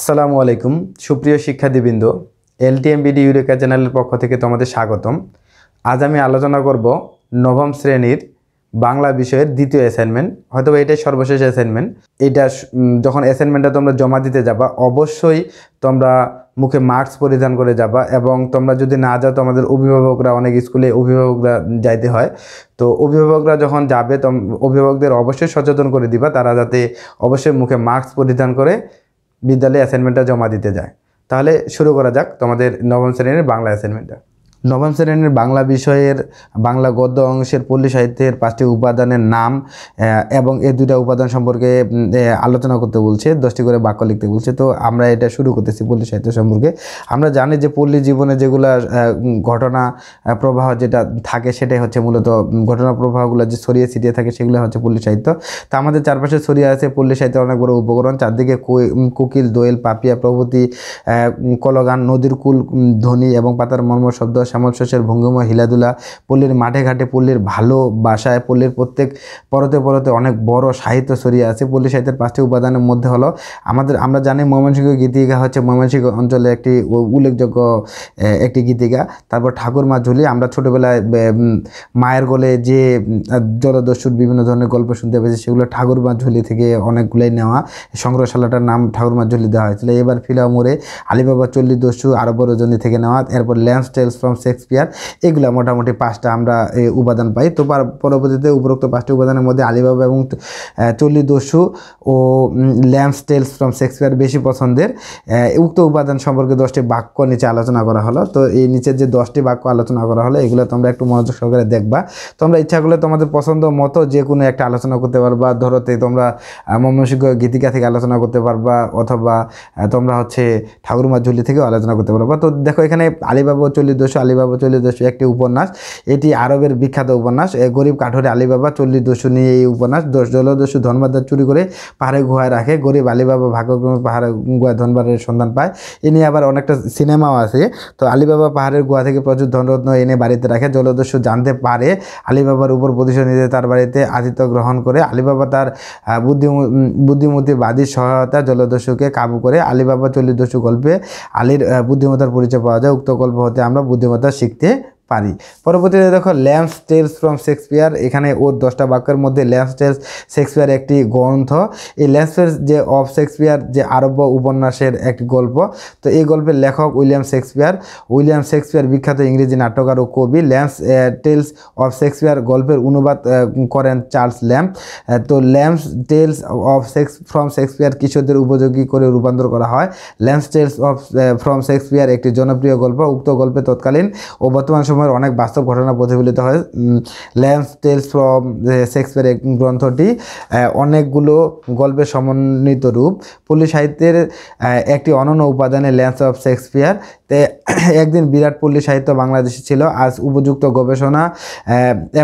আসসালামু আলাইকুম সুপ্রিয় শিক্ষার্থীবৃন্দ এলটিএমবিডি ইউরেকা চ্যানেলের পক্ষ থেকে তোমাদের স্বাগতম আজ আমি আলোচনা করব নবম শ্রেণীর বাংলা বিষয়ের দ্বিতীয় অ্যাসাইনমেন্ট হয়তো এটাই সর্বশেষ অ্যাসাইনমেন্ট এটা যখন অ্যাসাইনমেন্টটা তোমরা জমা দিতে যাবা অবশ্যই তোমরা মুখে মাস্ক পরিধান করে যাবা এবং তোমরা যদি না যাও তোমাদের অভিভাবকরা অনেক স্কুলে অভিভাবকরা যাইতে হয় তো অভিভাবকরা যখন যাবে অভিভাবকদের অবশ্যই সচেতন করে দিবা তারা যাতে অবশ্যই মুখে মাস্ক পরিধান করে বিদ্যালয়ে অ্যাসাইনমেন্টটা জমা দিতে যায় তাহলে শুরু করা যাক তোমাদের নবম শ্রেণীর বাংলা অ্যাসাইনমেন্টটা নবম শ্রেণীর বাংলা বিষয়ের বাংলা গদ্য অংশের পল্লী সাহিত্যের পাঁচটি উপাদানের নাম এবং এই দুইটা উপাদান সম্পর্কে আলোচনা করতে বলছে দশটি করে বাক্য লিখতে বলছে তো আমরা এটা শুরু করতেছি পল্লী সাহিত্য সম্পর্কে আমরা জানি যে পল্লী জীবনে যেগুলা ঘটনা প্রবাহ যেটা থাকে সেটাই হচ্ছে মূলত ঘটনা প্রবাহগুলো যে ছড়িয়ে ছিটিয়ে থাকে সেগুলো হচ্ছে পল্লী সাহিত্য তা আমাদের চারপাশে ছড়িয়ে আছে পল্লী সাহিত্যের অনেক বড় উপকরণ চারদিকে কোকিল দোয়েল পাপিয়া প্রভৃতি কলগান নদীর কুল ধ্বনি এবং পাতার মর্ম শব্দ শ্যামল শস্যের ভঙ্গিমা হিলাদুলা পল্লীর মাঠে ঘাটে পল্লীর ভালো বাসায় পল্লীর প্রত্যেক পরতে পরতে অনেক বড় সাহিত্য ছড়িয়ে আছে পল্লী সাহিত্যের পাঁচটি উপাদানের মধ্যে হলো আমাদের আমরা জানি ময়মনসিংহ গীতিকা হচ্ছে ময়মনসিংহ অঞ্চলে একটি উল্লেখযোগ্য একটি গীতিকা তারপর মা ঝুলি আমরা ছোটোবেলায় মায়ের গলে যে জলদস্যুর বিভিন্ন ধরনের গল্প শুনতে পেয়েছি সেগুলো মা ঝুলি থেকে অনেকগুলোই নেওয়া সংগ্রহশালাটার নাম ঠাকুরমা ঝুলি দেওয়া হয়েছিল এবার ফিলা মোড়ে আলিবাবা চল্লিশ দস্যু আরব রজনী থেকে নেওয়া এরপর ল্যান্স টেলস ফ্রম শেক্সপিয়ার এগুলো মোটামুটি পাঁচটা আমরা উপাদান পাই তো পরবর্তীতে উপরোক্ত পাঁচটি উপাদানের মধ্যে আলিবাবা এবং দস্যু ও ল্যাম্প টেলস ফ্রম শেক্সপিয়ার বেশি পছন্দের উক্ত উপাদান সম্পর্কে দশটি বাক্য নিচে আলোচনা করা হলো তো এই নিচের যে দশটি বাক্য আলোচনা করা হলো এগুলো তোমরা একটু মনোযোগ সহকারে দেখবা তোমরা ইচ্ছা করলে তোমাদের পছন্দ মতো যে কোনো একটা আলোচনা করতে পারবা ধরোতে তোমরা মমনসিংহ গীতিকা থেকে আলোচনা করতে পারবা অথবা তোমরা হচ্ছে ঠাকুরমা ঝুলি থেকেও আলোচনা করতে পারবা তো দেখো এখানে আলিবাবা চল্লিদস্যু আলি আলিবাবা চল্লিশ দস্যু একটি উপন্যাস এটি আরবের বিখ্যাত উপন্যাস গরিব কাঠোরে আলিবাবা চল্লিশ দস্যু নিয়ে এই উপন্যাস জলদস্যু ধনবাদার চুরি করে পাহাড়ে গুহায় রাখে গরিব আলিবাবা ভাগ্যক্রমে পাহাড়ে গুহায় ধনবাদের সন্ধান পায় এ নিয়ে আবার অনেকটা সিনেমাও আছে তো আলিবাবা পাহাড়ের গুহা থেকে প্রচুর ধনরত্ন এনে বাড়িতে রাখে জলদস্যু জানতে পারে আলিবাবার উপর প্রতিশোধ নিতে তার বাড়িতে আতিথ্য গ্রহণ করে আলিবাবা তার বুদ্ধি বাদীর সহায়তা জলদস্যুকে কাবু করে আলিবাবা চল্লিশ দস্যু গল্পে আলীর বুদ্ধিমত্তার পরিচয় পাওয়া যায় উক্ত গল্প হতে আমরা বুদ্ধিমত্তা ज़्यादा सीखते পারি পরবর্তীতে দেখো ল্যাম্পস টেলস ফ্রম শেক্সপিয়ার এখানে ওর দশটা বাক্যের মধ্যে ল্যাম্পস টেলস শেক্সপিয়ার একটি গ্রন্থ এই ল্যাম্পসের যে অফ শেক্সপিয়ার যে আরব্য উপন্যাসের একটি গল্প তো এই গল্পের লেখক উইলিয়াম শেক্সপিয়ার উইলিয়াম শেক্সপিয়ার বিখ্যাত ইংরেজি নাট্যকার ও কবি ল্যাম্পস টেলস অফ শেক্সপিয়ার গল্পের অনুবাদ করেন চার্লস ল্যাম্প তো Lamb's tales of Shakes from Shakespeare কিশোরদের উপযোগী করে রূপান্তর করা হয় Lamb's tales of from Shakespeare একটি জনপ্রিয় গল্প উক্ত গল্পে তৎকালীন ও বর্তমান সময় সময়ের অনেক বাস্তব ঘটনা প্রতিফলিত হয় ল্যান্স টেলস ফ্রম শেক্সপিয়ার গ্রন্থটি অনেকগুলো গল্পের সমন্বিত রূপ পল্লী সাহিত্যের একটি অনন্য উপাদানে ল্যান্স অফ শেক্সপিয়ার তে একদিন বিরাট পল্লী সাহিত্য বাংলাদেশে ছিল আজ উপযুক্ত গবেষণা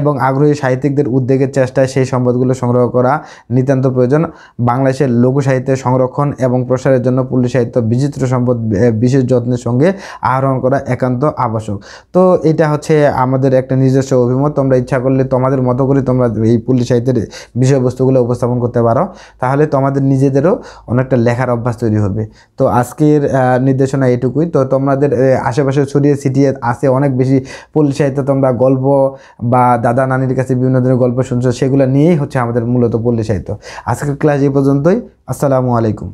এবং আগ্রহী সাহিত্যিকদের উদ্যোগের চেষ্টায় সেই সম্পদগুলো সংগ্রহ করা নিতান্ত প্রয়োজন বাংলাদেশের লঘু সাহিত্যের সংরক্ষণ এবং প্রসারের জন্য পল্লী সাহিত্য বিচিত্র সম্পদ বিশেষ যত্নের সঙ্গে আহরণ করা একান্ত আবশ্যক তো এটা হচ্ছে আমাদের একটা নিজস্ব অভিমত তোমরা ইচ্ছা করলে তোমাদের মতো করে তোমরা এই পল্লী সাহিত্যের বিষয়বস্তুগুলো উপস্থাপন করতে পারো তাহলে তোমাদের নিজেদেরও অনেকটা লেখার অভ্যাস তৈরি হবে তো আজকের নির্দেশনা এটুকুই তো তোমরা আমাদের আশেপাশে ছড়িয়ে ছিটিয়ে আছে অনেক বেশি পল্লী সাহিত্য তোমরা গল্প বা দাদা নানির কাছে বিভিন্ন ধরনের গল্প শুনছো সেগুলো নিয়েই হচ্ছে আমাদের মূলত পল্লী সাহিত্য আজকের ক্লাস এই পর্যন্তই আসসালামু আলাইকুম